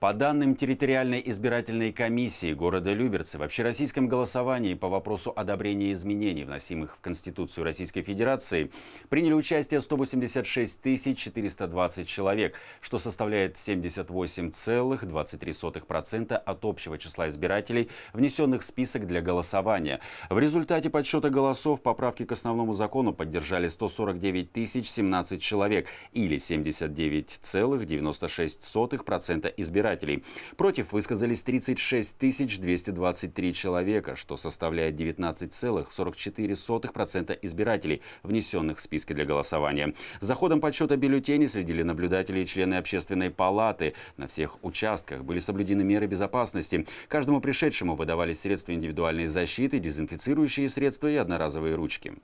По данным территориальной избирательной комиссии города Люберцы, в общероссийском голосовании по вопросу одобрения изменений, вносимых в Конституцию Российской Федерации, приняли участие 186 420 человек, что составляет 78,23% от общего числа избирателей, внесенных в список для голосования. В результате подсчета голосов поправки к основному закону поддержали 149 017 человек или 79,96% избирателей избирателей. Против высказались 36 223 человека, что составляет 19,44% избирателей, внесенных в списки для голосования. За ходом подсчета бюллетеней следили наблюдатели и члены общественной палаты. На всех участках были соблюдены меры безопасности. Каждому пришедшему выдавались средства индивидуальной защиты, дезинфицирующие средства и одноразовые ручки.